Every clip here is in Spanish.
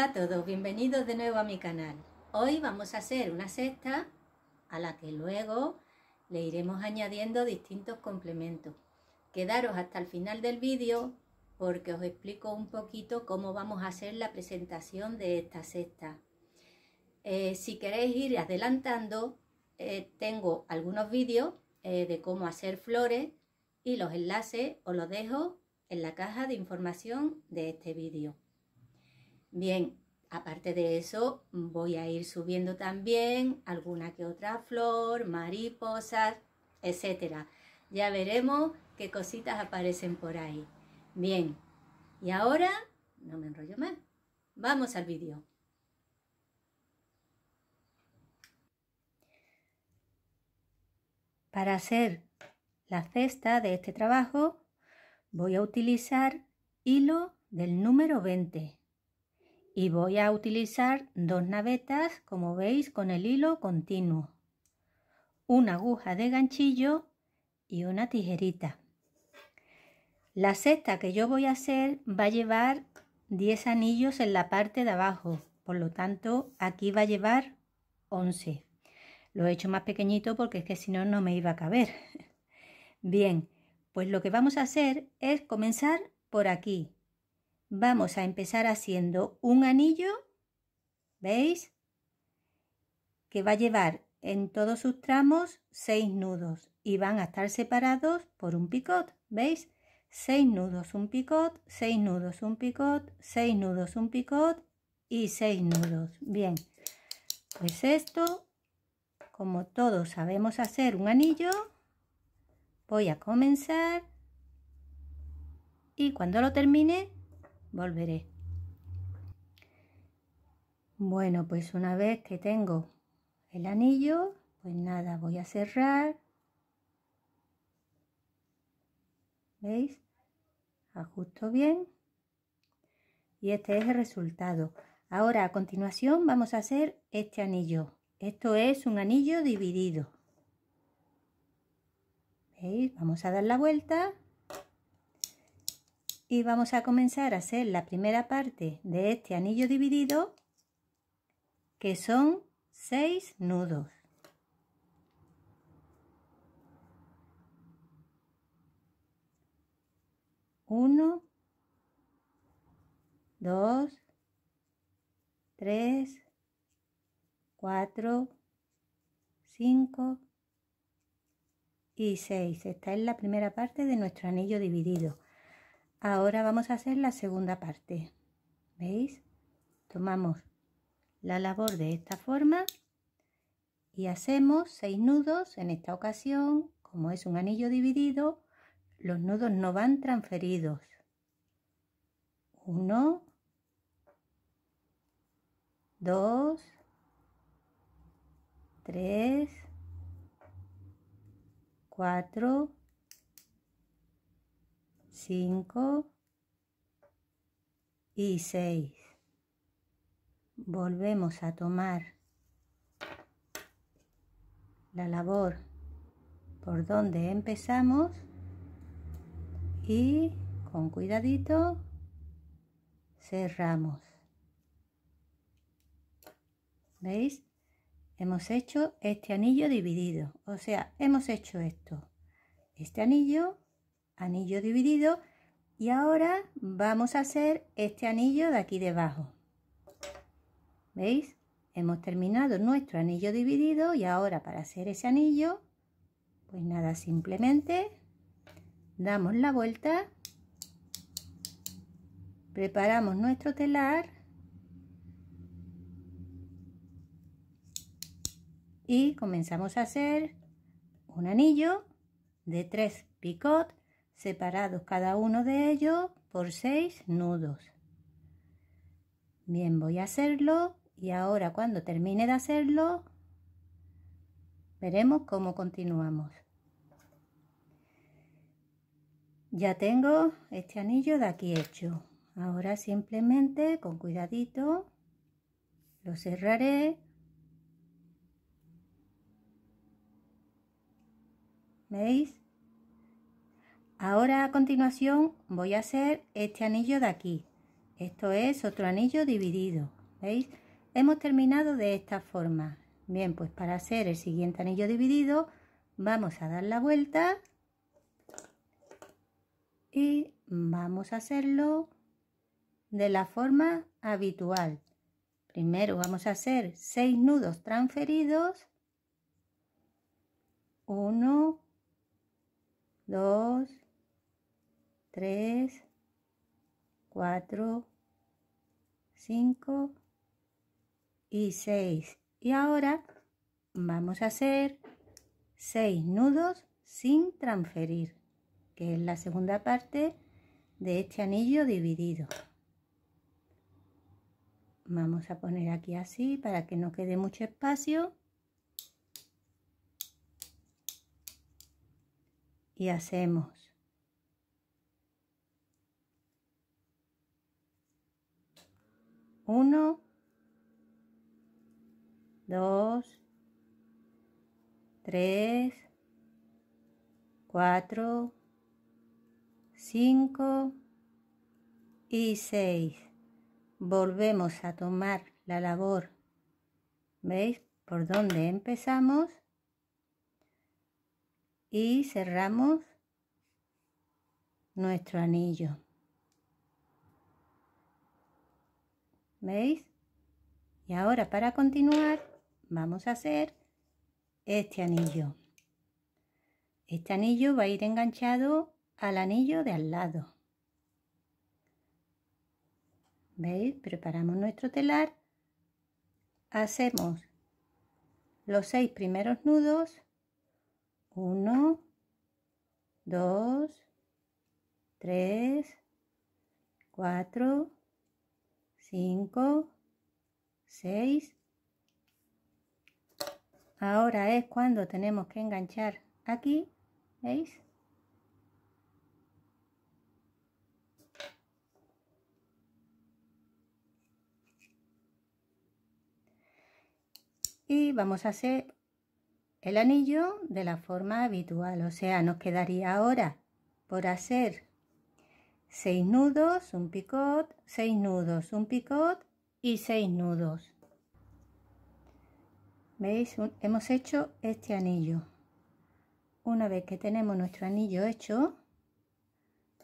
Hola a todos, bienvenidos de nuevo a mi canal. Hoy vamos a hacer una cesta a la que luego le iremos añadiendo distintos complementos. Quedaros hasta el final del vídeo porque os explico un poquito cómo vamos a hacer la presentación de esta cesta. Eh, si queréis ir adelantando, eh, tengo algunos vídeos eh, de cómo hacer flores y los enlaces os los dejo en la caja de información de este vídeo. Bien, aparte de eso, voy a ir subiendo también alguna que otra flor, mariposas, etcétera. Ya veremos qué cositas aparecen por ahí. Bien, y ahora no me enrollo más. Vamos al vídeo. Para hacer la cesta de este trabajo voy a utilizar hilo del número 20 y voy a utilizar dos navetas como veis con el hilo continuo una aguja de ganchillo y una tijerita la cesta que yo voy a hacer va a llevar 10 anillos en la parte de abajo por lo tanto aquí va a llevar 11 lo he hecho más pequeñito porque es que si no no me iba a caber bien pues lo que vamos a hacer es comenzar por aquí vamos a empezar haciendo un anillo, ¿veis? Que va a llevar en todos sus tramos seis nudos y van a estar separados por un picot, ¿veis? seis nudos, un picot, seis nudos, un picot, seis nudos, un picot y seis nudos. Bien, pues esto, como todos sabemos hacer un anillo, voy a comenzar y cuando lo termine volveré. Bueno, pues una vez que tengo el anillo, pues nada, voy a cerrar. ¿Veis? Ajusto bien. Y este es el resultado. Ahora, a continuación, vamos a hacer este anillo. Esto es un anillo dividido. ¿Veis? Vamos a dar la vuelta y vamos a comenzar a hacer la primera parte de este anillo dividido que son 6 nudos Uno, dos, tres, cuatro, cinco y seis. Esta es la primera parte de nuestro anillo dividido. Ahora vamos a hacer la segunda parte. ¿Veis? Tomamos la labor de esta forma y hacemos seis nudos. En esta ocasión, como es un anillo dividido, los nudos no van transferidos. Uno, dos, tres, cuatro, 5 y 6. Volvemos a tomar la labor por donde empezamos y con cuidadito cerramos. ¿Veis? Hemos hecho este anillo dividido, o sea, hemos hecho esto. Este anillo anillo dividido y ahora vamos a hacer este anillo de aquí debajo veis hemos terminado nuestro anillo dividido y ahora para hacer ese anillo pues nada simplemente damos la vuelta preparamos nuestro telar y comenzamos a hacer un anillo de tres picot separados cada uno de ellos por seis nudos. Bien, voy a hacerlo y ahora cuando termine de hacerlo, veremos cómo continuamos. Ya tengo este anillo de aquí hecho. Ahora simplemente con cuidadito lo cerraré. ¿Veis? Ahora a continuación voy a hacer este anillo de aquí. Esto es otro anillo dividido, ¿veis? Hemos terminado de esta forma. Bien, pues para hacer el siguiente anillo dividido vamos a dar la vuelta y vamos a hacerlo de la forma habitual. Primero vamos a hacer seis nudos transferidos. 1, 2, 3, 4, 5 y 6. Y ahora vamos a hacer 6 nudos sin transferir, que es la segunda parte de este anillo dividido. Vamos a poner aquí así para que no quede mucho espacio. Y hacemos 1, 2, 3, 4, 5 y 6. Volvemos a tomar la labor. ¿Veis por dónde empezamos? Y cerramos nuestro anillo. ¿Veis? Y ahora para continuar vamos a hacer este anillo. Este anillo va a ir enganchado al anillo de al lado. ¿Veis? Preparamos nuestro telar. Hacemos los seis primeros nudos. Uno, dos, tres, cuatro, 5, 6. Ahora es cuando tenemos que enganchar aquí, ¿veis? Y vamos a hacer el anillo de la forma habitual, o sea, nos quedaría ahora por hacer 6 nudos, un picot, 6 nudos, un picot y 6 nudos. ¿Veis? hemos hecho este anillo. Una vez que tenemos nuestro anillo hecho,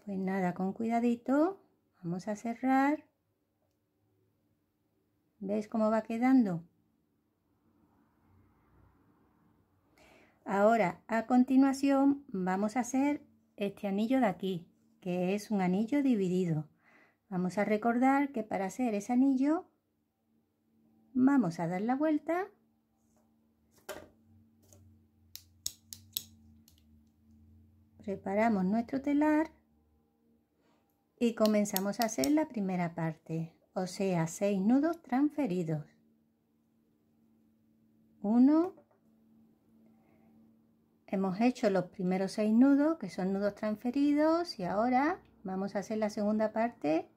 pues nada, con cuidadito, vamos a cerrar. ¿Veis cómo va quedando? Ahora, a continuación, vamos a hacer este anillo de aquí que es un anillo dividido. Vamos a recordar que para hacer ese anillo vamos a dar la vuelta preparamos nuestro telar y comenzamos a hacer la primera parte, o sea, seis nudos transferidos. Hemos hecho los primeros seis nudos, que son nudos transferidos, y ahora vamos a hacer la segunda parte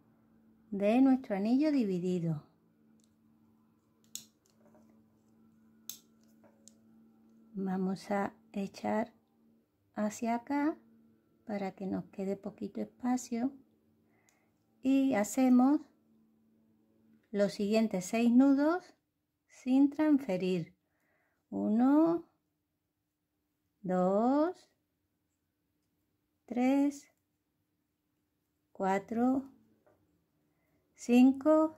de nuestro anillo dividido. Vamos a echar hacia acá para que nos quede poquito espacio y hacemos los siguientes seis nudos sin transferir. 1, Dos, tres, cuatro, cinco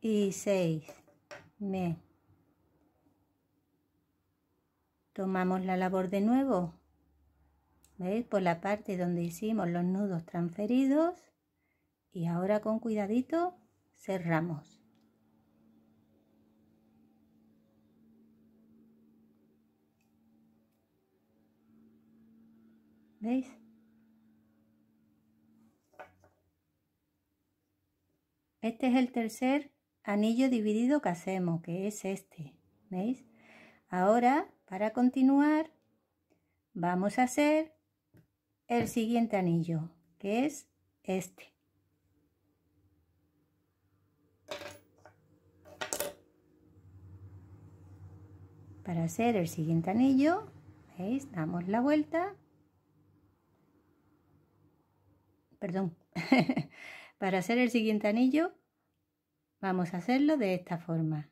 y seis. me Tomamos la labor de nuevo. ¿Veis? Por la parte donde hicimos los nudos transferidos. Y ahora con cuidadito cerramos. Este es el tercer anillo dividido que hacemos, que es este. ¿Veis? Ahora, para continuar, vamos a hacer el siguiente anillo, que es este. Para hacer el siguiente anillo, ¿veis? Damos la vuelta perdón, para hacer el siguiente anillo vamos a hacerlo de esta forma.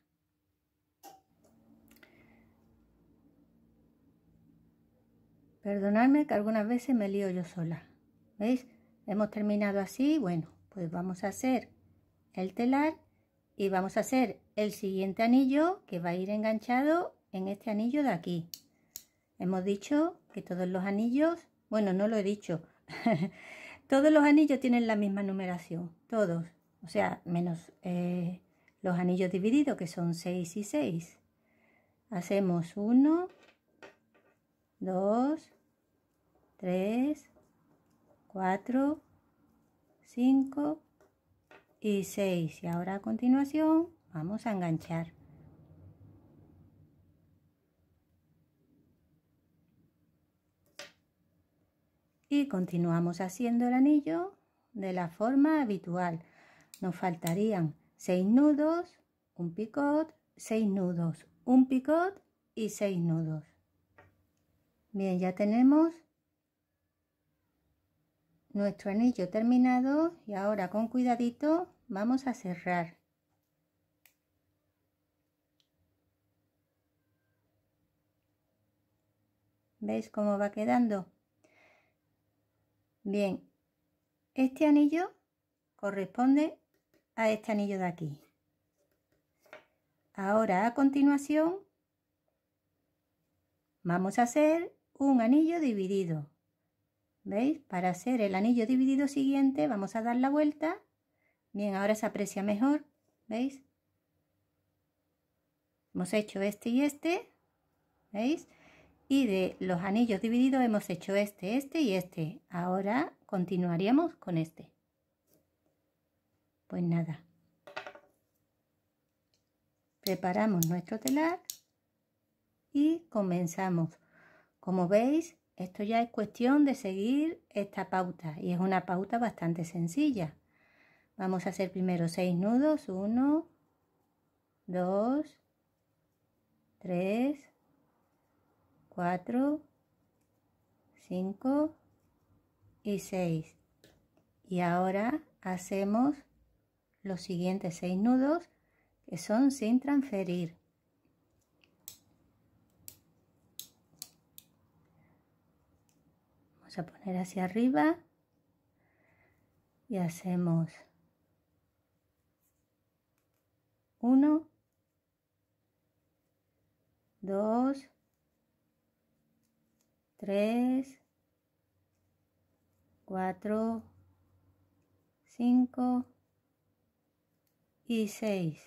Perdonadme que algunas veces me lío yo sola. ¿Veis? Hemos terminado así. Bueno, pues vamos a hacer el telar y vamos a hacer el siguiente anillo que va a ir enganchado en este anillo de aquí. Hemos dicho que todos los anillos, bueno, no lo he dicho, Todos los anillos tienen la misma numeración, todos, o sea, menos eh, los anillos divididos, que son 6 y 6. Hacemos 1, 2, 3, 4, 5 y 6. Y ahora a continuación vamos a enganchar. continuamos haciendo el anillo de la forma habitual. Nos faltarían 6 nudos, un picot, 6 nudos, un picot y 6 nudos. Bien, ya tenemos nuestro anillo terminado y ahora con cuidadito vamos a cerrar. ¿Veis cómo va quedando? Bien, este anillo corresponde a este anillo de aquí. Ahora, a continuación, vamos a hacer un anillo dividido. ¿Veis? Para hacer el anillo dividido siguiente vamos a dar la vuelta. Bien, ahora se aprecia mejor. ¿Veis? Hemos hecho este y este. ¿Veis? y de los anillos divididos hemos hecho este, este y este. Ahora continuaríamos con este. Pues nada. Preparamos nuestro telar y comenzamos. Como veis, esto ya es cuestión de seguir esta pauta y es una pauta bastante sencilla. Vamos a hacer primero 6 nudos, 1, 2, 3, 4, 5 y 6. Y ahora hacemos los siguientes 6 nudos que son sin transferir. Vamos a poner hacia arriba y hacemos 1, 2, 3, 4, 5 y 6.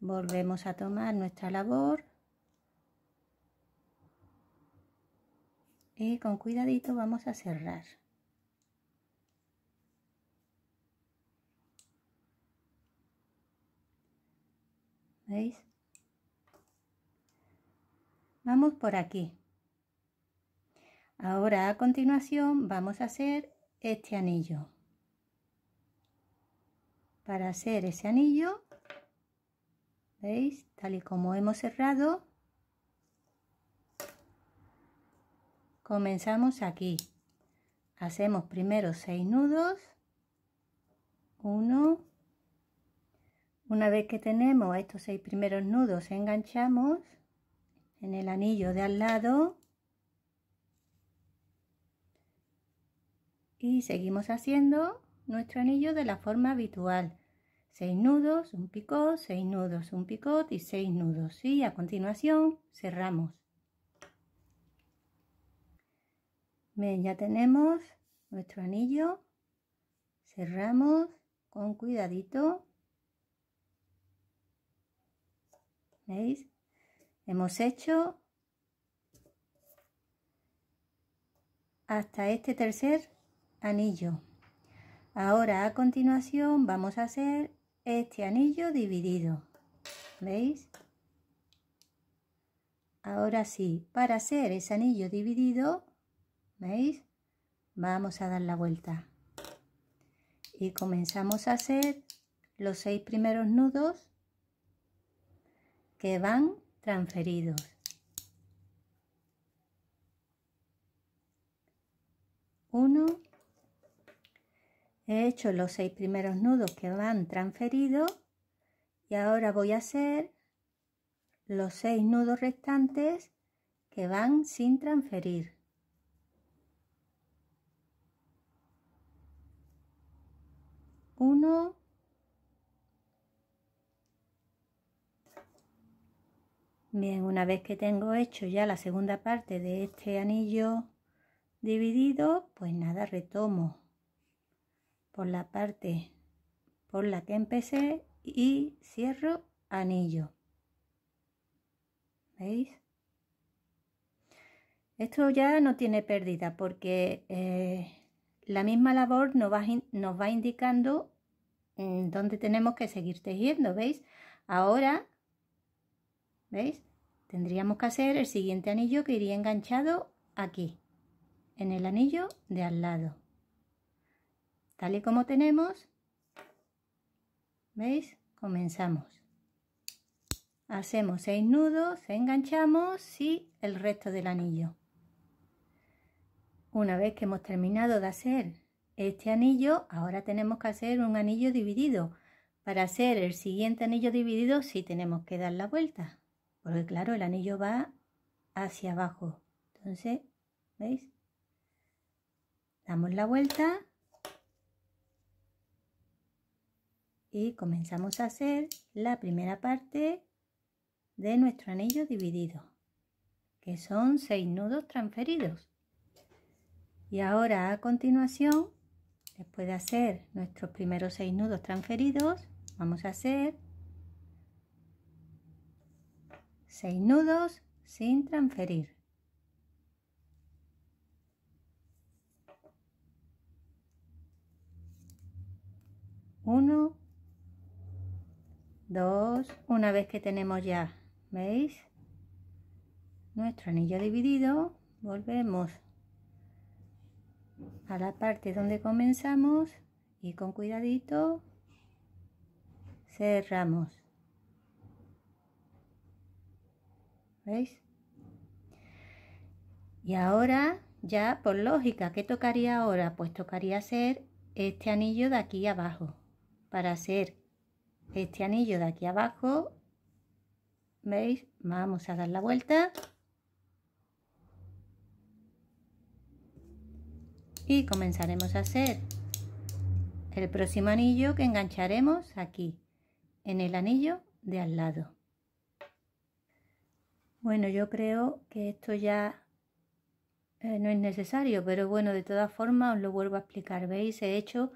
Volvemos a tomar nuestra labor y con cuidadito vamos a cerrar. ¿Veis? Vamos por aquí. Ahora a continuación vamos a hacer este anillo. Para hacer ese anillo, ¿veis? Tal y como hemos cerrado, comenzamos aquí. Hacemos primero seis nudos. uno Una vez que tenemos estos seis primeros nudos, enganchamos en el anillo de al lado y seguimos haciendo nuestro anillo de la forma habitual 6 nudos, un picot, seis nudos, un picot y seis nudos y a continuación cerramos bien, ya tenemos nuestro anillo cerramos con cuidadito ¿veis? Hemos hecho hasta este tercer anillo. Ahora a continuación vamos a hacer este anillo dividido. ¿Veis? Ahora sí, para hacer ese anillo dividido, ¿veis? Vamos a dar la vuelta. Y comenzamos a hacer los seis primeros nudos que van transferidos. Uno, he hecho los seis primeros nudos que van transferidos y ahora voy a hacer los seis nudos restantes que van sin transferir. Uno, Bien, una vez que tengo hecho ya la segunda parte de este anillo dividido, pues nada, retomo por la parte por la que empecé y cierro anillo. ¿Veis? Esto ya no tiene pérdida porque eh, la misma labor nos va, indicando mm, dónde tenemos que seguir tejiendo, ¿veis? Ahora ¿Veis? Tendríamos que hacer el siguiente anillo que iría enganchado aquí, en el anillo de al lado. Tal y como tenemos, ¿veis? Comenzamos. Hacemos seis nudos, enganchamos y el resto del anillo. Una vez que hemos terminado de hacer este anillo, ahora tenemos que hacer un anillo dividido. Para hacer el siguiente anillo dividido sí tenemos que dar la vuelta. Porque claro, el anillo va hacia abajo. Entonces, ¿veis? Damos la vuelta. Y comenzamos a hacer la primera parte de nuestro anillo dividido. Que son seis nudos transferidos. Y ahora a continuación, después de hacer nuestros primeros seis nudos transferidos, vamos a hacer Seis nudos sin transferir. Uno, dos, una vez que tenemos ya, ¿veis? Nuestro anillo dividido, volvemos a la parte donde comenzamos y con cuidadito cerramos. ¿Veis? Y ahora, ya por lógica, ¿qué tocaría ahora? Pues tocaría hacer este anillo de aquí abajo. Para hacer este anillo de aquí abajo, ¿veis? Vamos a dar la vuelta. Y comenzaremos a hacer el próximo anillo que engancharemos aquí, en el anillo de al lado. Bueno, yo creo que esto ya eh, no es necesario, pero bueno, de todas formas os lo vuelvo a explicar. ¿Veis? He hecho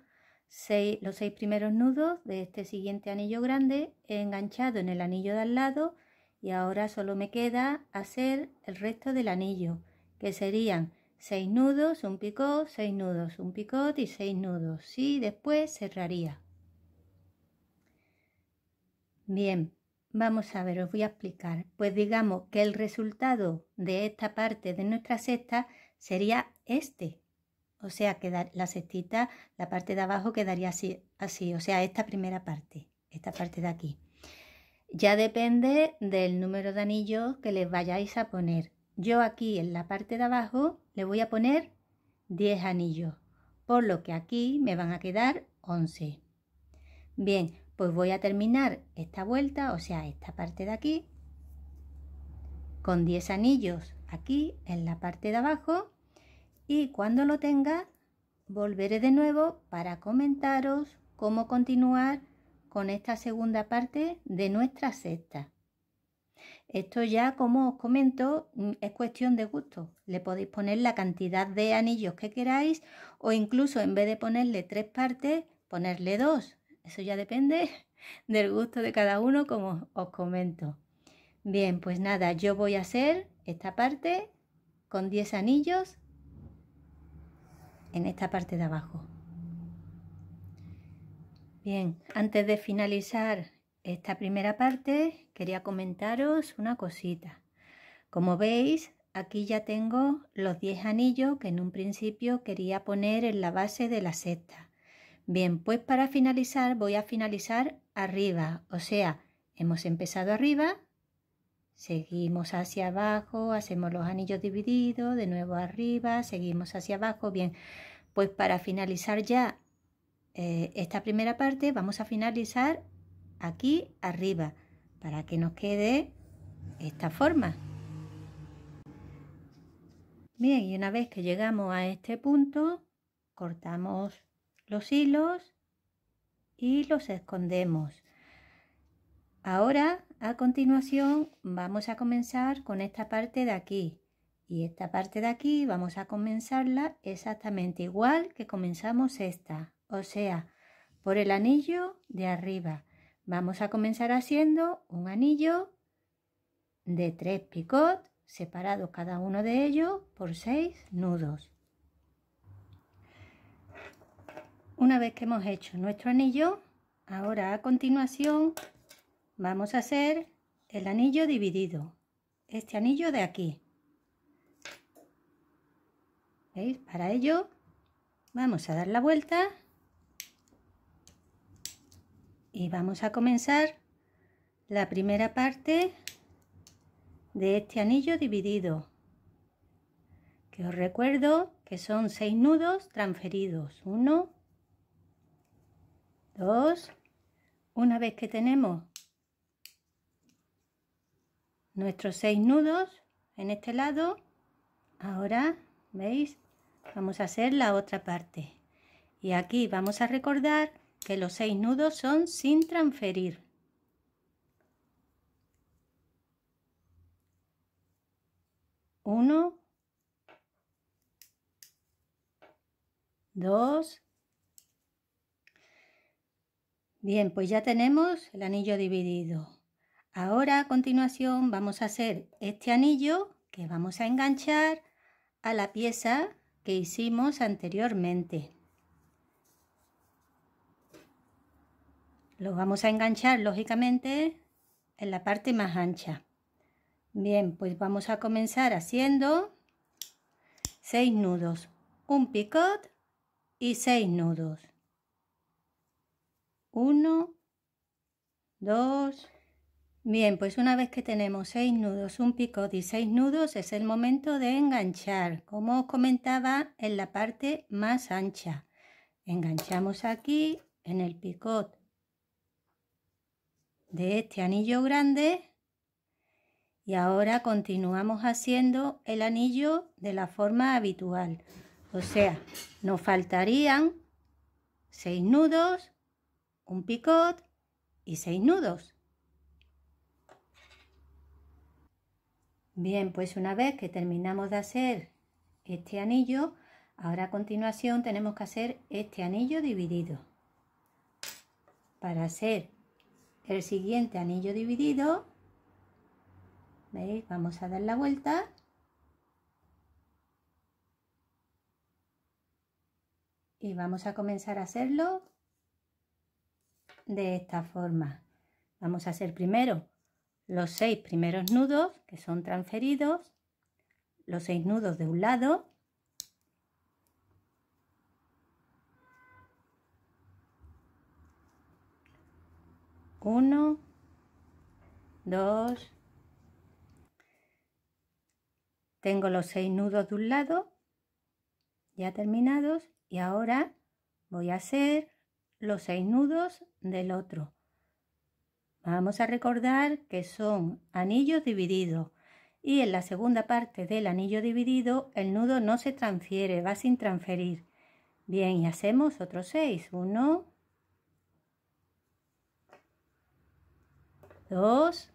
los seis primeros nudos de este siguiente anillo grande, he enganchado en el anillo de al lado y ahora solo me queda hacer el resto del anillo, que serían seis nudos, un picot, seis nudos, un picot y seis nudos. Y después cerraría. Bien, Vamos a ver, os voy a explicar. Pues digamos que el resultado de esta parte de nuestra cesta sería este. O sea, que la cestita, la parte de abajo quedaría así, así, o sea, esta primera parte, esta parte de aquí. Ya depende del número de anillos que les vayáis a poner. Yo aquí en la parte de abajo le voy a poner 10 anillos, por lo que aquí me van a quedar 11. Bien, pues voy a terminar esta vuelta, o sea, esta parte de aquí, con 10 anillos aquí en la parte de abajo y cuando lo tenga volveré de nuevo para comentaros cómo continuar con esta segunda parte de nuestra sexta. Esto ya, como os comento, mm, es cuestión de gusto. Le podéis poner la cantidad de anillos que queráis o incluso en vez de ponerle tres partes, ponerle dos eso ya depende del gusto de cada uno, como os comento. Bien, pues nada, yo voy a hacer esta parte con 10 anillos en esta parte de abajo. Bien, antes de finalizar esta primera parte, quería comentaros una cosita. Como veis, aquí ya tengo los 10 anillos que en un principio quería poner en la base de la sexta. Bien, pues para finalizar voy a finalizar arriba, o sea, hemos empezado arriba, seguimos hacia abajo, hacemos los anillos divididos, de nuevo arriba, seguimos hacia abajo, bien, pues para finalizar ya eh, esta primera parte vamos a finalizar aquí arriba, para que nos quede esta forma. Bien, y una vez que llegamos a este punto, cortamos los hilos y los escondemos. Ahora, a continuación, vamos a comenzar con esta parte de aquí. Y esta parte de aquí vamos a comenzarla exactamente igual que comenzamos esta, o sea, por el anillo de arriba. Vamos a comenzar haciendo un anillo de tres picot separado cada uno de ellos por seis nudos. Una vez que hemos hecho nuestro anillo, ahora a continuación vamos a hacer el anillo dividido. Este anillo de aquí. ¿Veis? Para ello vamos a dar la vuelta y vamos a comenzar la primera parte de este anillo dividido. Que os recuerdo que son seis nudos transferidos. Uno, dos. Una vez que tenemos nuestros seis nudos en este lado, ahora, ¿veis? Vamos a hacer la otra parte. Y aquí vamos a recordar que los seis nudos son sin transferir. Uno, dos, Bien, pues ya tenemos el anillo dividido. Ahora a continuación vamos a hacer este anillo que vamos a enganchar a la pieza que hicimos anteriormente. Lo vamos a enganchar lógicamente en la parte más ancha. Bien, pues vamos a comenzar haciendo 6 nudos, un picot y 6 nudos. 1, 2, bien, pues una vez que tenemos 6 nudos, un picot y 6 nudos, es el momento de enganchar, como os comentaba en la parte más ancha. Enganchamos aquí en el picot de este anillo grande y ahora continuamos haciendo el anillo de la forma habitual. O sea, nos faltarían 6 nudos un picot y seis nudos. Bien, pues una vez que terminamos de hacer este anillo, ahora a continuación tenemos que hacer este anillo dividido. Para hacer el siguiente anillo dividido, Vamos a dar la vuelta. Y vamos a comenzar a hacerlo de esta forma. Vamos a hacer primero los seis primeros nudos que son transferidos, los seis nudos de un lado, uno, dos, tengo los seis nudos de un lado ya terminados y ahora voy a hacer los seis nudos del otro. Vamos a recordar que son anillos divididos y en la segunda parte del anillo dividido el nudo no se transfiere, va sin transferir. Bien, y hacemos otros seis. Uno, dos,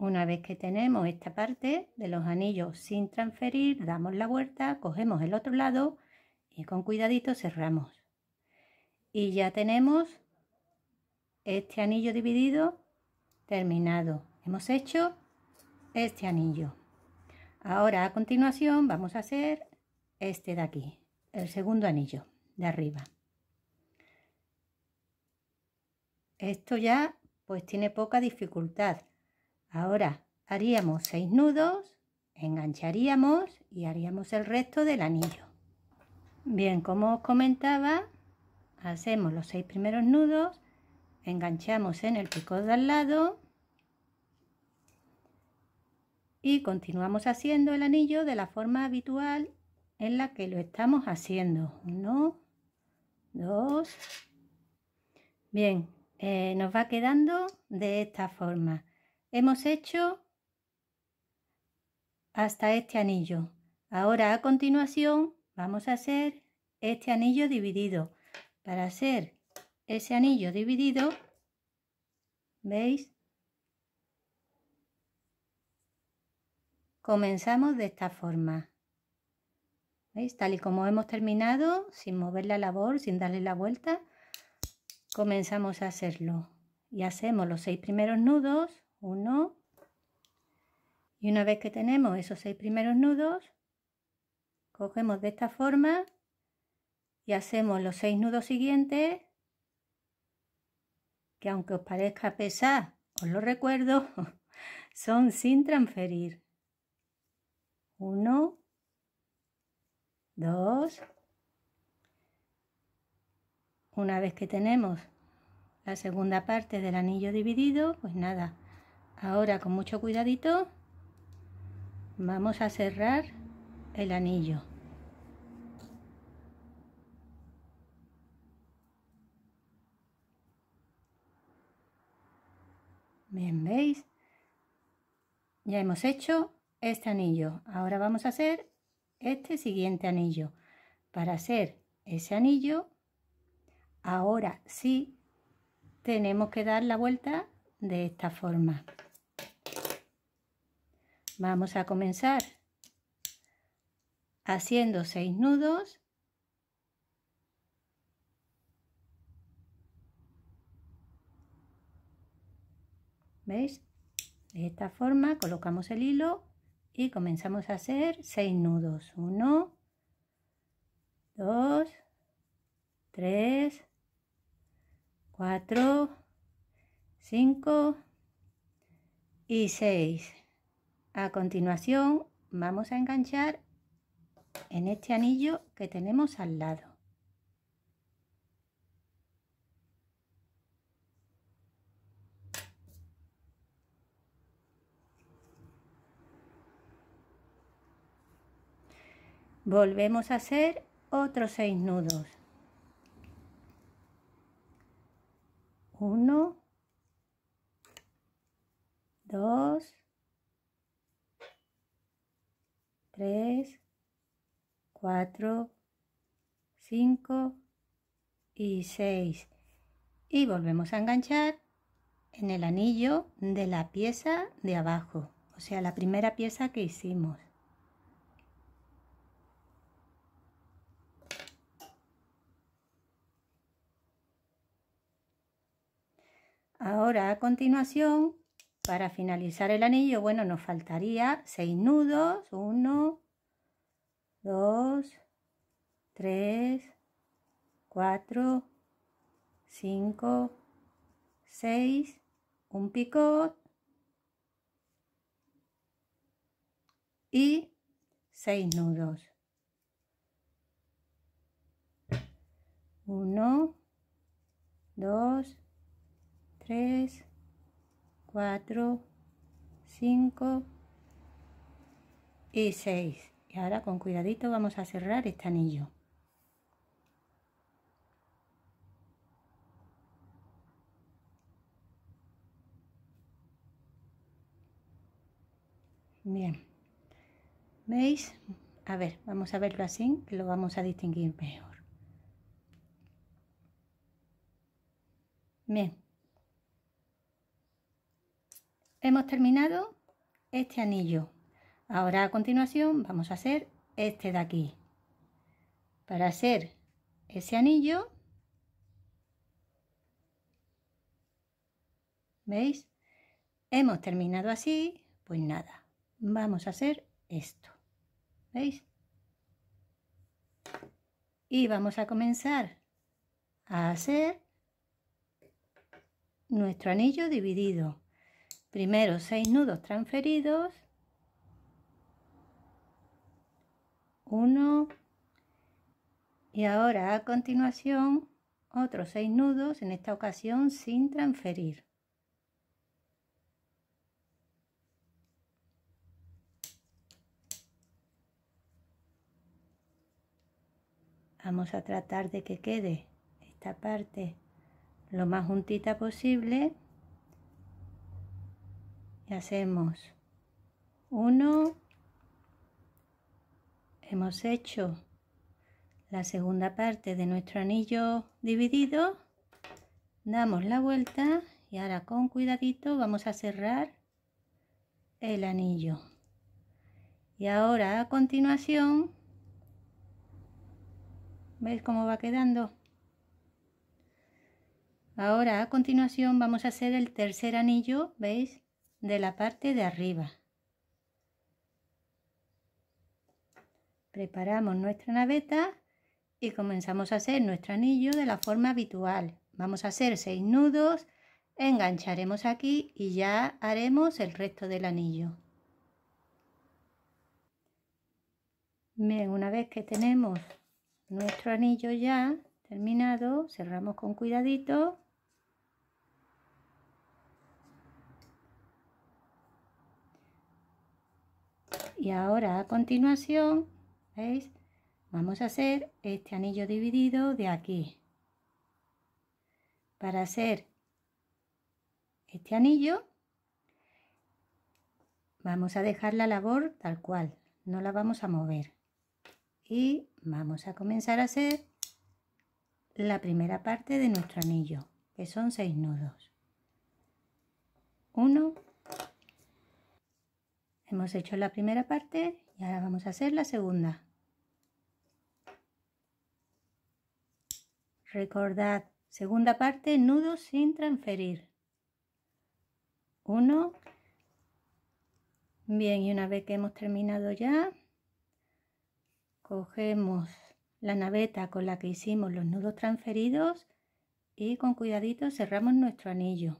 Una vez que tenemos esta parte de los anillos sin transferir, damos la vuelta, cogemos el otro lado y con cuidadito cerramos. Y ya tenemos este anillo dividido terminado. Hemos hecho este anillo. Ahora a continuación vamos a hacer este de aquí, el segundo anillo de arriba. Esto ya pues tiene poca dificultad. Ahora haríamos seis nudos, engancharíamos y haríamos el resto del anillo. Bien, como os comentaba, hacemos los seis primeros nudos, enganchamos en el picot de al lado y continuamos haciendo el anillo de la forma habitual en la que lo estamos haciendo. Uno, dos, bien, eh, nos va quedando de esta forma. Hemos hecho hasta este anillo. Ahora a continuación vamos a hacer este anillo dividido. Para hacer ese anillo dividido, ¿veis? Comenzamos de esta forma. ¿Veis? Tal y como hemos terminado, sin mover la labor, sin darle la vuelta, comenzamos a hacerlo. Y hacemos los seis primeros nudos. 1 y una vez que tenemos esos seis primeros nudos cogemos de esta forma y hacemos los seis nudos siguientes que aunque os parezca pesar os lo recuerdo son sin transferir 1 2 una vez que tenemos la segunda parte del anillo dividido pues nada Ahora con mucho cuidadito vamos a cerrar el anillo. Bien, ¿veis? Ya hemos hecho este anillo. Ahora vamos a hacer este siguiente anillo. Para hacer ese anillo, ahora sí tenemos que dar la vuelta de esta forma. Vamos a comenzar haciendo seis nudos ¿Veis? De esta forma colocamos el hilo y comenzamos a hacer 6 nudos. 1, 2, 3, 4, 5 y 6. A continuación vamos a enganchar en este anillo que tenemos al lado. Volvemos a hacer otros seis nudos. Uno, dos, 3, 4, 5 y 6. Y volvemos a enganchar en el anillo de la pieza de abajo, o sea, la primera pieza que hicimos. Ahora a continuación para finalizar el anillo, bueno, nos faltaría 6 nudos, 1, 2, 3, 4, 5, 6, un picot y 6 nudos. 1, 2, 3, Cuatro, cinco y seis. Y ahora con cuidadito vamos a cerrar este anillo. Bien. ¿Veis? A ver, vamos a verlo así, que lo vamos a distinguir mejor. Bien hemos terminado este anillo ahora a continuación vamos a hacer este de aquí para hacer ese anillo veis hemos terminado así pues nada vamos a hacer esto veis y vamos a comenzar a hacer nuestro anillo dividido Primero 6 nudos transferidos. 1 y ahora a continuación otros seis nudos, en esta ocasión sin transferir. Vamos a tratar de que quede esta parte lo más juntita posible y hacemos uno hemos hecho la segunda parte de nuestro anillo dividido damos la vuelta y ahora con cuidadito vamos a cerrar el anillo y ahora a continuación ¿Veis cómo va quedando? Ahora a continuación vamos a hacer el tercer anillo, ¿veis? de la parte de arriba. Preparamos nuestra naveta y comenzamos a hacer nuestro anillo de la forma habitual. Vamos a hacer seis nudos, engancharemos aquí y ya haremos el resto del anillo. una vez que tenemos nuestro anillo ya terminado, cerramos con cuidadito y ahora a continuación, ¿veis? Vamos a hacer este anillo dividido de aquí. Para hacer este anillo, vamos a dejar la labor tal cual, no la vamos a mover. Y vamos a comenzar a hacer la primera parte de nuestro anillo, que son seis nudos. 1, Hemos hecho la primera parte y ahora vamos a hacer la segunda. Recordad, segunda parte, nudos sin transferir. Uno. Bien, y una vez que hemos terminado ya, cogemos la naveta con la que hicimos los nudos transferidos y con cuidadito cerramos nuestro anillo.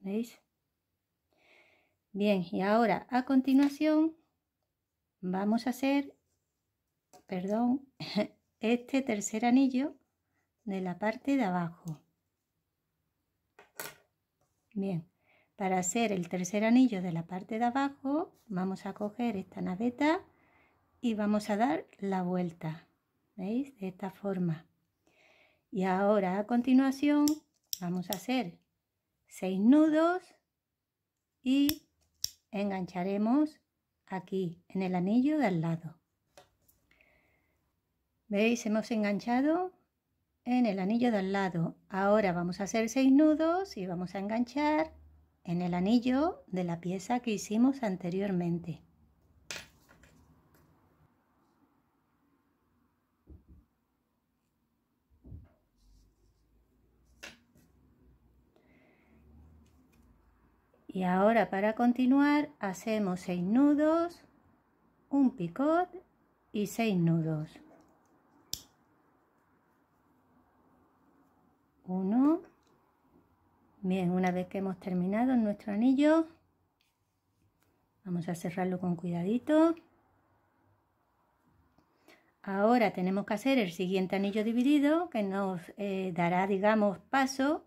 ¿Veis? Bien, y ahora a continuación vamos a hacer, perdón, este tercer anillo de la parte de abajo. Bien, para hacer el tercer anillo de la parte de abajo vamos a coger esta naveta y vamos a dar la vuelta, ¿veis? De esta forma. Y ahora a continuación vamos a hacer seis nudos y engancharemos aquí en el anillo de al lado veis hemos enganchado en el anillo de al lado ahora vamos a hacer seis nudos y vamos a enganchar en el anillo de la pieza que hicimos anteriormente Y ahora para continuar hacemos 6 nudos, un picot y 6 nudos. 1. Bien, una vez que hemos terminado nuestro anillo, vamos a cerrarlo con cuidadito. Ahora tenemos que hacer el siguiente anillo dividido que nos eh, dará, digamos, paso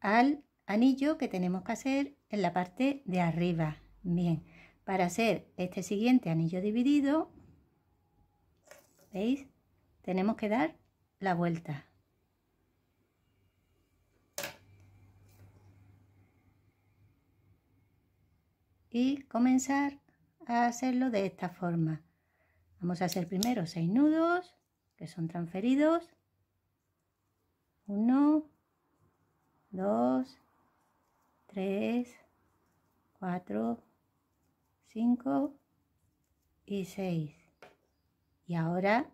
al anillo que tenemos que hacer en la parte de arriba. Bien, para hacer este siguiente anillo dividido, ¿veis? Tenemos que dar la vuelta. Y comenzar a hacerlo de esta forma. Vamos a hacer primero seis nudos, que son transferidos. 1, 2, 3, 4, 5 y 6. Y ahora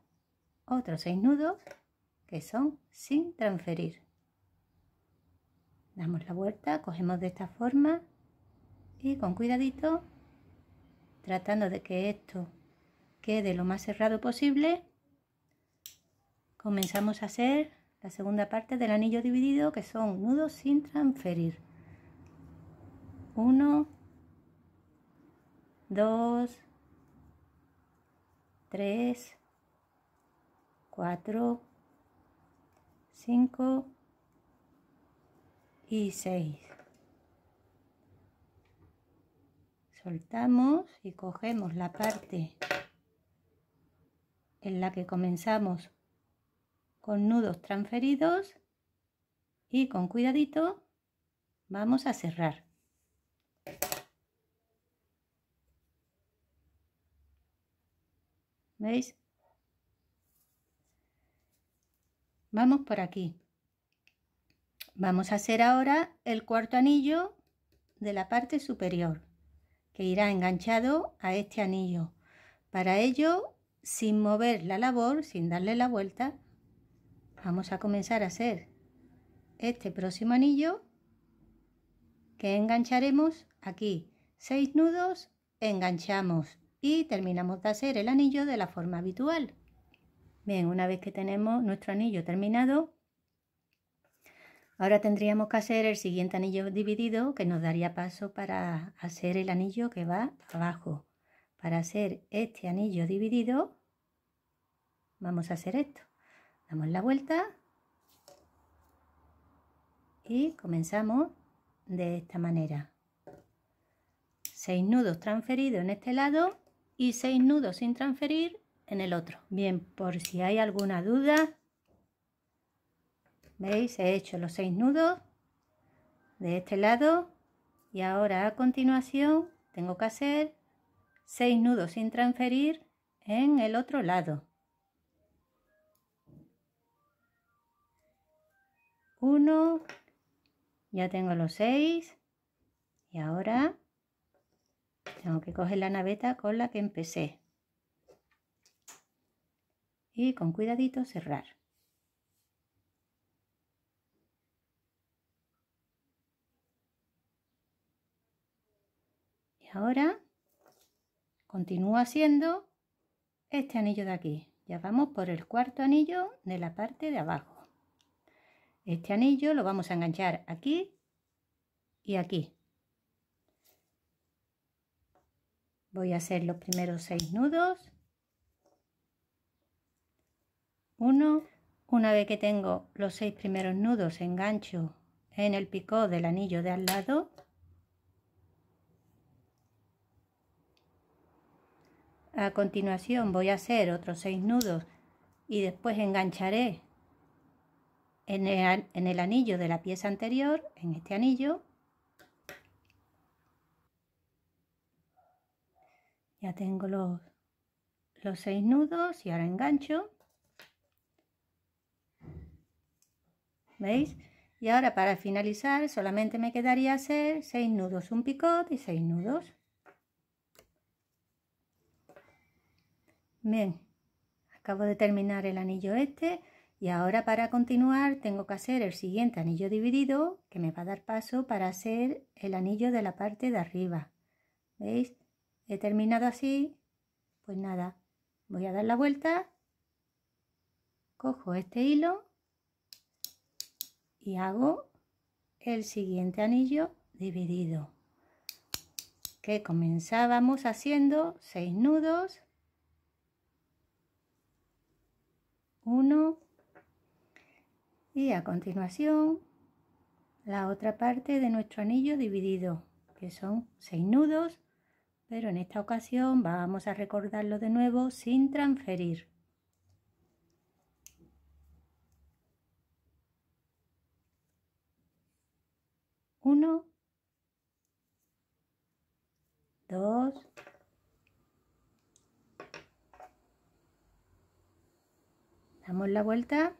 otros 6 nudos que son sin transferir. Damos la vuelta, cogemos de esta forma y con cuidadito, tratando de que esto quede lo más cerrado posible, comenzamos a hacer la segunda parte del anillo dividido que son nudos sin transferir. 1, 2, 3, 4, 5 y 6. Soltamos y cogemos la parte en la que comenzamos con nudos transferidos y con cuidadito vamos a cerrar. ¿Veis? Vamos por aquí. Vamos a hacer ahora el cuarto anillo de la parte superior, que irá enganchado a este anillo. Para ello, sin mover la labor, sin darle la vuelta, vamos a comenzar a hacer este próximo anillo que engancharemos aquí. seis nudos, enganchamos y terminamos de hacer el anillo de la forma habitual. Bien, una vez que tenemos nuestro anillo terminado, ahora tendríamos que hacer el siguiente anillo dividido que nos daría paso para hacer el anillo que va abajo. Para hacer este anillo dividido, vamos a hacer esto. Damos la vuelta y comenzamos de esta manera. seis nudos transferidos en este lado y seis nudos sin transferir en el otro. Bien, por si hay alguna duda, veis, he hecho los seis nudos de este lado y ahora a continuación tengo que hacer seis nudos sin transferir en el otro lado. Uno. ya tengo los seis. y ahora tengo que coger la naveta con la que empecé y con cuidadito cerrar y ahora continúo haciendo este anillo de aquí ya vamos por el cuarto anillo de la parte de abajo este anillo lo vamos a enganchar aquí y aquí voy a hacer los primeros seis nudos uno una vez que tengo los seis primeros nudos engancho en el picó del anillo de al lado a continuación voy a hacer otros seis nudos y después engancharé en el anillo de la pieza anterior en este anillo Ya tengo los, los seis nudos y ahora engancho. ¿Veis? Y ahora para finalizar solamente me quedaría hacer seis nudos, un picot y seis nudos. Bien, acabo de terminar el anillo este y ahora para continuar tengo que hacer el siguiente anillo dividido que me va a dar paso para hacer el anillo de la parte de arriba. ¿Veis? he terminado así, pues nada, voy a dar la vuelta, cojo este hilo y hago el siguiente anillo dividido que comenzábamos haciendo 6 nudos 1 y a continuación la otra parte de nuestro anillo dividido que son seis nudos pero en esta ocasión vamos a recordarlo de nuevo sin transferir. Uno, dos, damos la vuelta,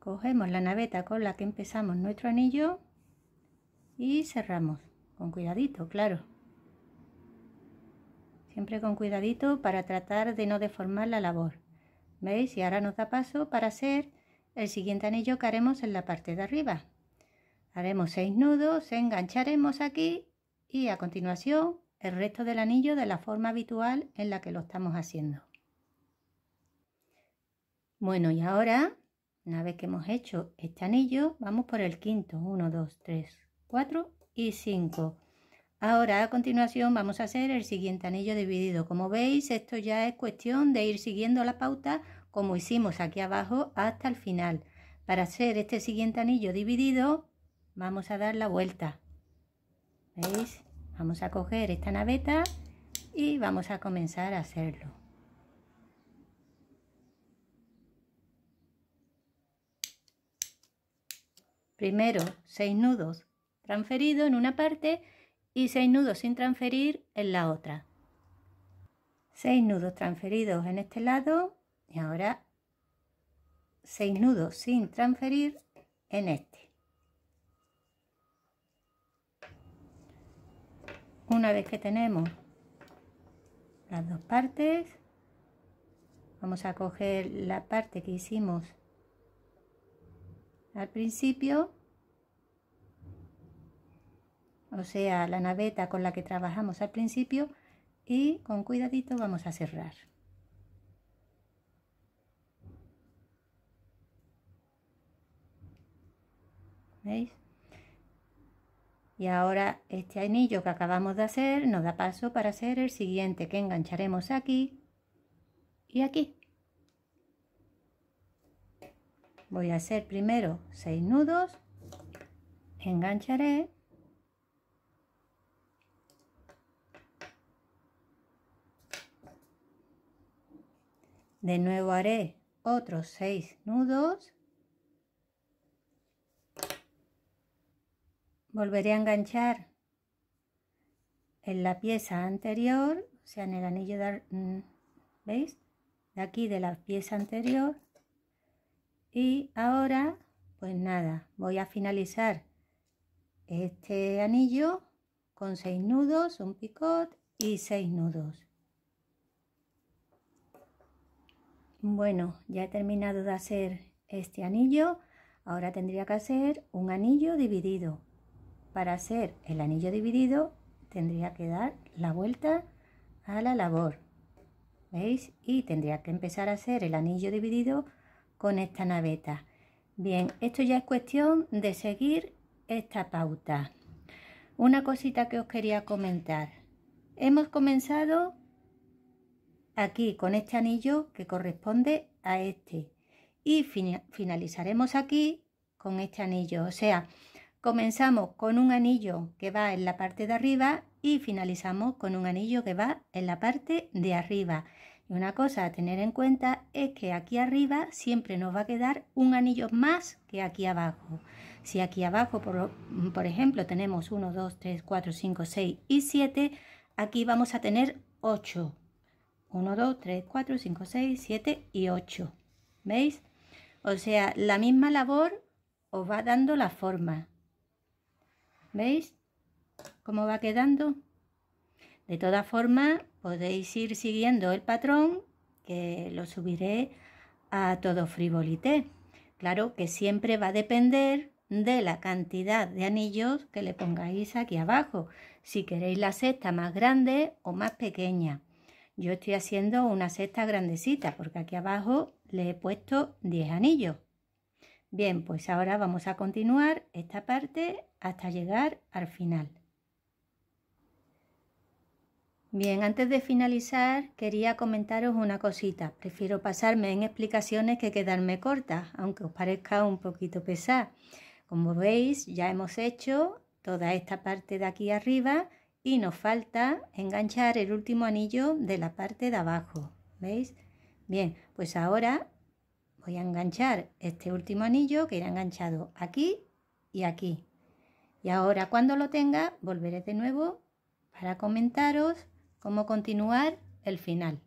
cogemos la naveta con la que empezamos nuestro anillo y cerramos, con cuidadito, claro siempre con cuidadito para tratar de no deformar la labor. ¿Veis? Y ahora nos da paso para hacer el siguiente anillo que haremos en la parte de arriba. Haremos seis nudos, engancharemos aquí y a continuación el resto del anillo de la forma habitual en la que lo estamos haciendo. Bueno, y ahora, una vez que hemos hecho este anillo, vamos por el quinto. 1, 2, 3, 4 y 5. Ahora a continuación vamos a hacer el siguiente anillo dividido. Como veis esto ya es cuestión de ir siguiendo la pauta como hicimos aquí abajo hasta el final. Para hacer este siguiente anillo dividido vamos a dar la vuelta. ¿Veis? Vamos a coger esta naveta y vamos a comenzar a hacerlo. Primero seis nudos transferidos en una parte y seis nudos sin transferir en la otra. seis nudos transferidos en este lado y ahora seis nudos sin transferir en este. Una vez que tenemos las dos partes, vamos a coger la parte que hicimos al principio o sea la naveta con la que trabajamos al principio y con cuidadito vamos a cerrar ¿veis? y ahora este anillo que acabamos de hacer nos da paso para hacer el siguiente que engancharemos aquí y aquí voy a hacer primero seis nudos engancharé De nuevo haré otros seis nudos. Volveré a enganchar en la pieza anterior, o sea, en el anillo de, mm, ¿veis? De aquí de la pieza anterior. Y ahora, pues nada, voy a finalizar este anillo con seis nudos, un picot y seis nudos. Bueno, ya he terminado de hacer este anillo. Ahora tendría que hacer un anillo dividido. Para hacer el anillo dividido tendría que dar la vuelta a la labor. ¿Veis? Y tendría que empezar a hacer el anillo dividido con esta naveta. Bien, esto ya es cuestión de seguir esta pauta. Una cosita que os quería comentar. Hemos comenzado aquí con este anillo que corresponde a este y finalizaremos aquí con este anillo o sea comenzamos con un anillo que va en la parte de arriba y finalizamos con un anillo que va en la parte de arriba y una cosa a tener en cuenta es que aquí arriba siempre nos va a quedar un anillo más que aquí abajo. Si aquí abajo, por, por ejemplo, tenemos 1, 2, 3, 4, 5, 6 y 7, aquí vamos a tener 8. 1, 2, 3, 4, 5, 6, 7 y 8. ¿Veis? O sea, la misma labor os va dando la forma. ¿Veis? ¿Cómo va quedando? De todas formas, podéis ir siguiendo el patrón que lo subiré a todo frivolité. Claro que siempre va a depender de la cantidad de anillos que le pongáis aquí abajo, si queréis la cesta más grande o más pequeña. Yo estoy haciendo una cesta grandecita porque aquí abajo le he puesto 10 anillos. Bien, pues ahora vamos a continuar esta parte hasta llegar al final. Bien, antes de finalizar quería comentaros una cosita. Prefiero pasarme en explicaciones que quedarme corta aunque os parezca un poquito pesada. Como veis, ya hemos hecho toda esta parte de aquí arriba y nos falta enganchar el último anillo de la parte de abajo veis bien pues ahora voy a enganchar este último anillo que era enganchado aquí y aquí y ahora cuando lo tenga volveré de nuevo para comentaros cómo continuar el final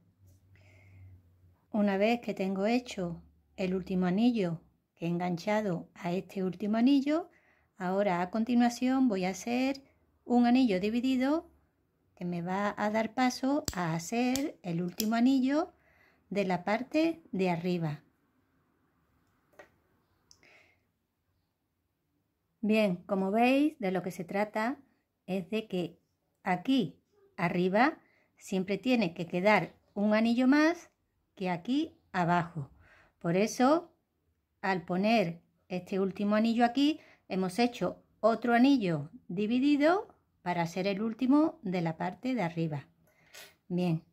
una vez que tengo hecho el último anillo que he enganchado a este último anillo ahora a continuación voy a hacer un anillo dividido que me va a dar paso a hacer el último anillo de la parte de arriba. Bien, como veis, de lo que se trata es de que aquí arriba siempre tiene que quedar un anillo más que aquí abajo. Por eso, al poner este último anillo aquí, hemos hecho otro anillo dividido para hacer el último de la parte de arriba. Bien,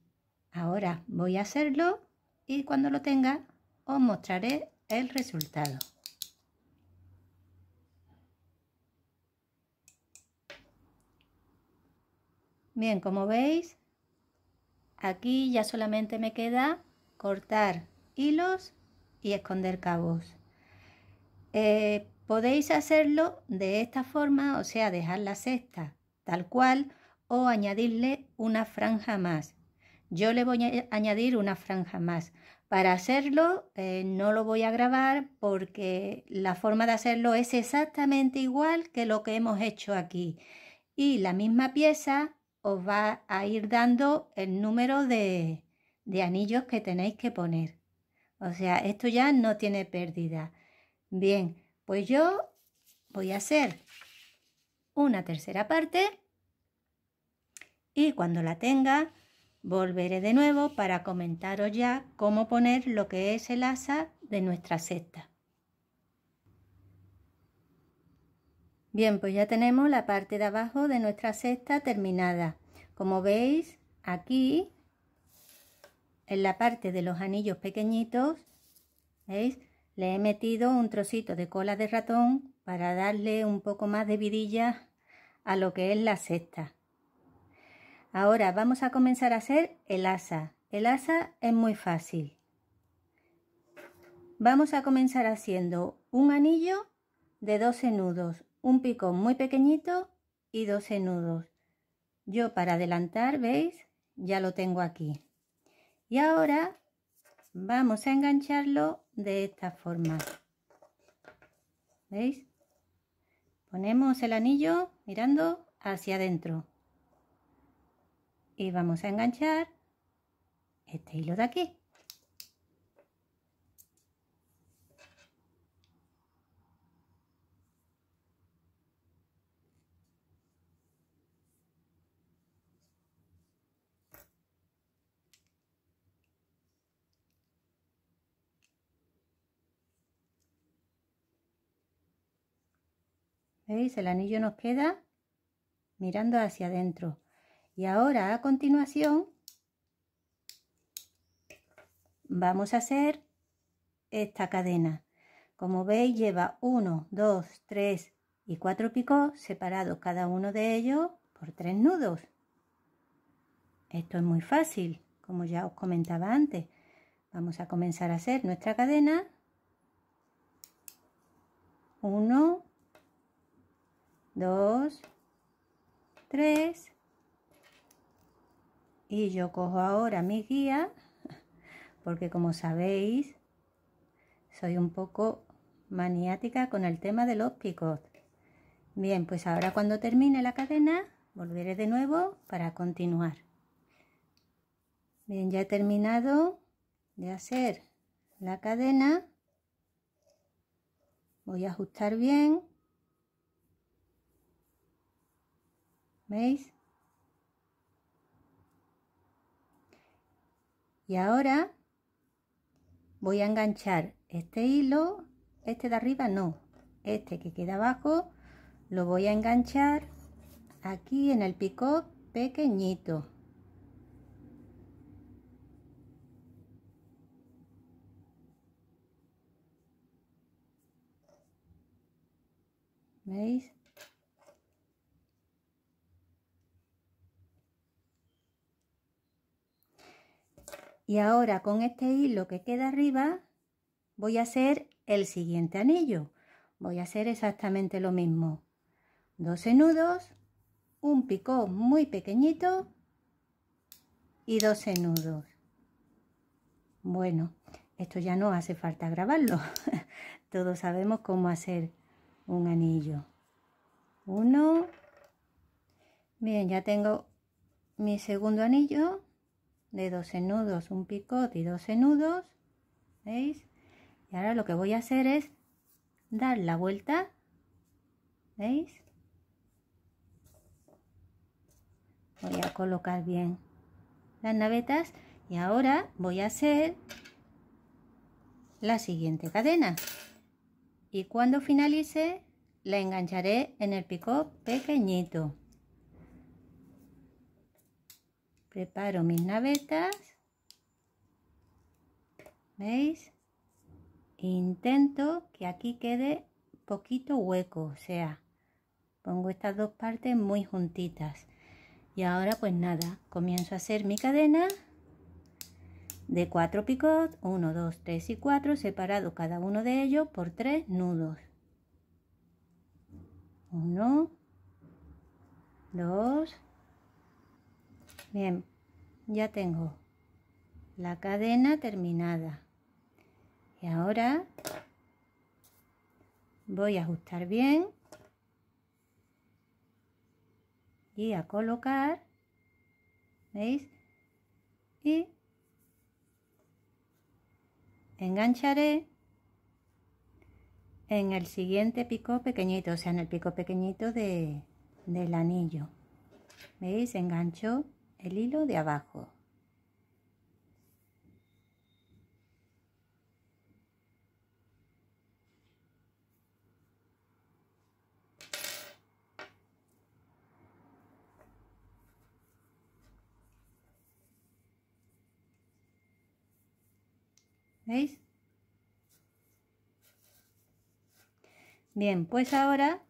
ahora voy a hacerlo y cuando lo tenga os mostraré el resultado. Bien, como veis, aquí ya solamente me queda cortar hilos y esconder cabos. Eh, podéis hacerlo de esta forma, o sea, dejar la cesta tal cual, o añadirle una franja más. Yo le voy a añadir una franja más. Para hacerlo eh, no lo voy a grabar porque la forma de hacerlo es exactamente igual que lo que hemos hecho aquí. Y la misma pieza os va a ir dando el número de, de anillos que tenéis que poner. O sea, esto ya no tiene pérdida. Bien, pues yo voy a hacer una tercera parte y cuando la tenga volveré de nuevo para comentaros ya cómo poner lo que es el asa de nuestra cesta. Bien, pues ya tenemos la parte de abajo de nuestra cesta terminada. Como veis, aquí en la parte de los anillos pequeñitos, Le he metido un trocito de cola de ratón para darle un poco más de vidilla a lo que es la sexta. Ahora vamos a comenzar a hacer el asa. El asa es muy fácil. Vamos a comenzar haciendo un anillo de 12 nudos, un picón muy pequeñito y 12 nudos. Yo para adelantar, ¿veis? Ya lo tengo aquí. Y ahora vamos a engancharlo de esta forma. ¿Veis? Ponemos el anillo mirando hacia adentro. Y vamos a enganchar este hilo de aquí. El anillo nos queda mirando hacia adentro. Y ahora, a continuación, vamos a hacer esta cadena. Como veis, lleva 1, 2, 3 y 4 picos separados cada uno de ellos por tres nudos. Esto es muy fácil, como ya os comentaba antes. Vamos a comenzar a hacer nuestra cadena. 1, 2, tres Y yo cojo ahora mi guía, porque como sabéis, soy un poco maniática con el tema de los picos. Bien, pues ahora cuando termine la cadena, volveré de nuevo para continuar. Bien, ya he terminado de hacer la cadena. Voy a ajustar bien ¿Veis? Y ahora voy a enganchar este hilo, este de arriba no, este que queda abajo lo voy a enganchar aquí en el picot pequeñito. ¿Veis? y ahora con este hilo que queda arriba voy a hacer el siguiente anillo voy a hacer exactamente lo mismo 12 nudos un picó muy pequeñito y 12 nudos bueno esto ya no hace falta grabarlo todos sabemos cómo hacer un anillo uno bien ya tengo mi segundo anillo de 12 nudos, un picot y 12 nudos, ¿veis? Y ahora lo que voy a hacer es dar la vuelta, ¿veis? Voy a colocar bien las navetas y ahora voy a hacer la siguiente cadena y cuando finalice la engancharé en el picot pequeñito preparo mis navetas veis intento que aquí quede poquito hueco o sea pongo estas dos partes muy juntitas y ahora pues nada comienzo a hacer mi cadena de cuatro picot, uno, dos, tres y cuatro, separado cada uno de ellos por tres nudos 1 2 Bien, ya tengo la cadena terminada. Y ahora voy a ajustar bien y a colocar, ¿veis? Y engancharé en el siguiente pico pequeñito, o sea, en el pico pequeñito de, del anillo. ¿Veis? Engancho el hilo de abajo. ¿Veis? Bien, pues ahora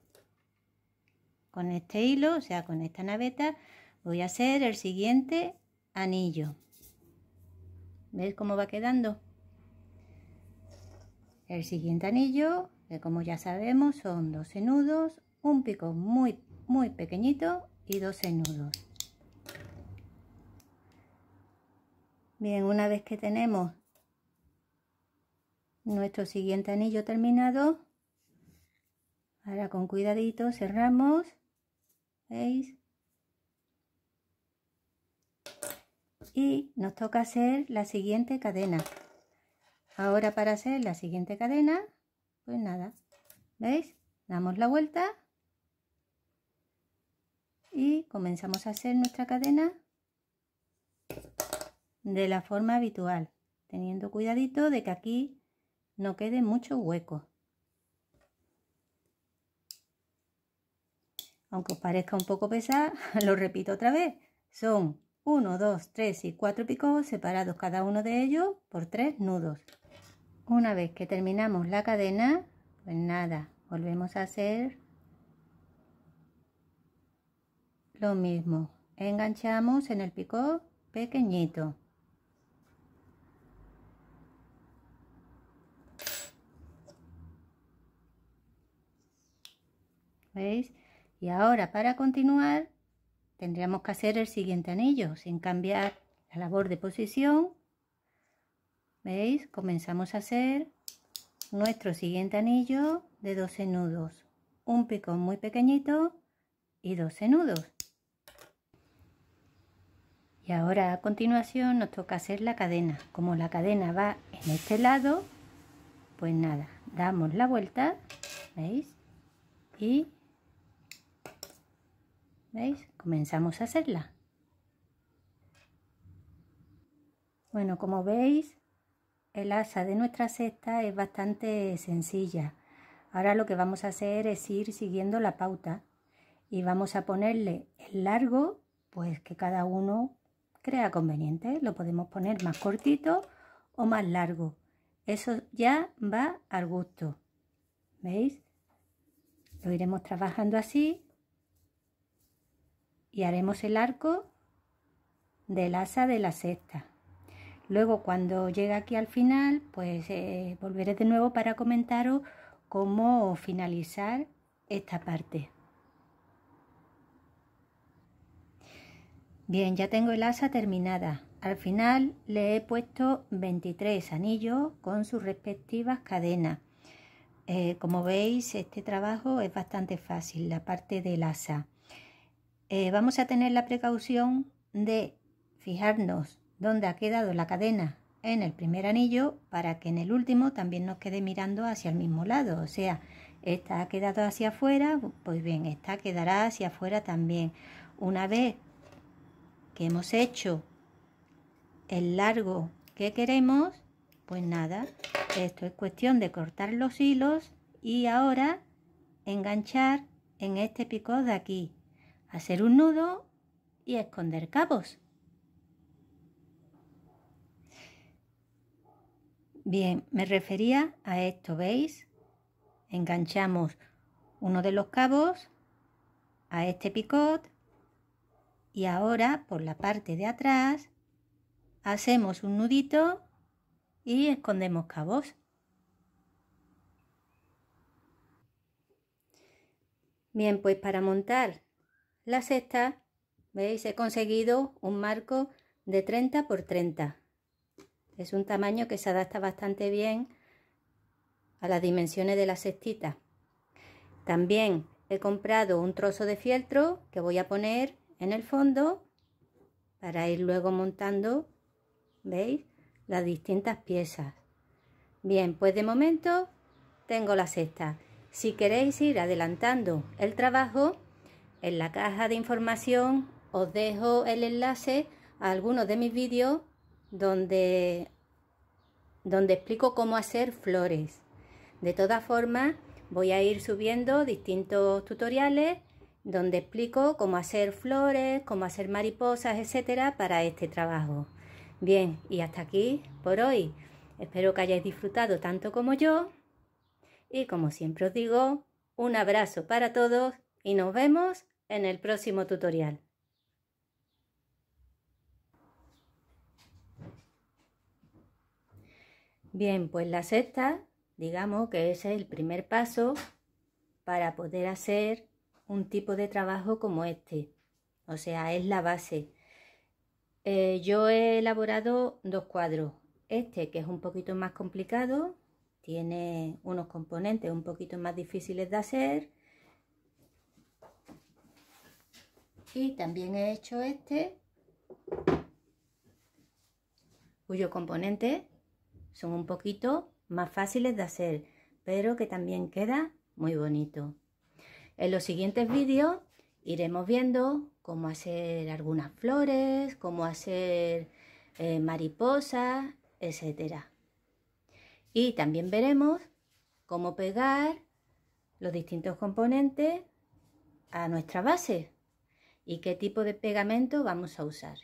con este hilo, o sea, con esta naveta, voy a hacer el siguiente anillo ¿ves cómo va quedando? el siguiente anillo que como ya sabemos son 12 nudos un pico muy muy pequeñito y 12 nudos bien una vez que tenemos nuestro siguiente anillo terminado ahora con cuidadito cerramos veis y nos toca hacer la siguiente cadena ahora para hacer la siguiente cadena pues nada veis damos la vuelta y comenzamos a hacer nuestra cadena de la forma habitual teniendo cuidadito de que aquí no quede mucho hueco aunque os parezca un poco pesada lo repito otra vez son 1, 2, 3 y 4 picos separados cada uno de ellos por 3 nudos. Una vez que terminamos la cadena, pues nada, volvemos a hacer lo mismo. Enganchamos en el picó pequeñito. ¿Veis? Y ahora para continuar tendríamos que hacer el siguiente anillo sin cambiar la labor de posición veis comenzamos a hacer nuestro siguiente anillo de 12 nudos un picón muy pequeñito y 12 nudos y ahora a continuación nos toca hacer la cadena como la cadena va en este lado pues nada damos la vuelta veis y ¿Veis? Comenzamos a hacerla. Bueno, como veis, el asa de nuestra cesta es bastante sencilla. Ahora lo que vamos a hacer es ir siguiendo la pauta y vamos a ponerle el largo, pues que cada uno crea conveniente. Lo podemos poner más cortito o más largo. Eso ya va al gusto. ¿Veis? Lo iremos trabajando así y haremos el arco del asa de la sexta. Luego cuando llegue aquí al final, pues eh, volveré de nuevo para comentaros cómo finalizar esta parte. Bien, ya tengo el asa terminada. Al final le he puesto 23 anillos con sus respectivas cadenas. Eh, como veis, este trabajo es bastante fácil, la parte del asa. Eh, vamos a tener la precaución de fijarnos dónde ha quedado la cadena en el primer anillo para que en el último también nos quede mirando hacia el mismo lado. O sea, esta ha quedado hacia afuera, pues bien, esta quedará hacia afuera también. Una vez que hemos hecho el largo que queremos, pues nada, esto es cuestión de cortar los hilos y ahora enganchar en este picot de aquí hacer un nudo y esconder cabos. Bien, me refería a esto, ¿veis? Enganchamos uno de los cabos a este picot y ahora por la parte de atrás hacemos un nudito y escondemos cabos. Bien, pues para montar la cesta veis, he conseguido un marco de 30 por 30. Es un tamaño que se adapta bastante bien a las dimensiones de la cestita. También he comprado un trozo de fieltro que voy a poner en el fondo para ir luego montando, ¿veis? Las distintas piezas. Bien, pues de momento tengo la cesta. Si queréis ir adelantando el trabajo, en la caja de información os dejo el enlace a algunos de mis vídeos donde, donde explico cómo hacer flores. De todas formas, voy a ir subiendo distintos tutoriales donde explico cómo hacer flores, cómo hacer mariposas, etcétera, para este trabajo. Bien, y hasta aquí por hoy. Espero que hayáis disfrutado tanto como yo. Y como siempre os digo, un abrazo para todos y nos vemos en el próximo tutorial. Bien, pues la sexta, digamos que ese es el primer paso para poder hacer un tipo de trabajo como este. O sea, es la base. Eh, yo he elaborado dos cuadros. Este, que es un poquito más complicado, tiene unos componentes un poquito más difíciles de hacer y también he hecho este, cuyos componentes son un poquito más fáciles de hacer, pero que también queda muy bonito. En los siguientes vídeos iremos viendo cómo hacer algunas flores, cómo hacer eh, mariposas, etcétera. Y también veremos cómo pegar los distintos componentes a nuestra base y qué tipo de pegamento vamos a usar.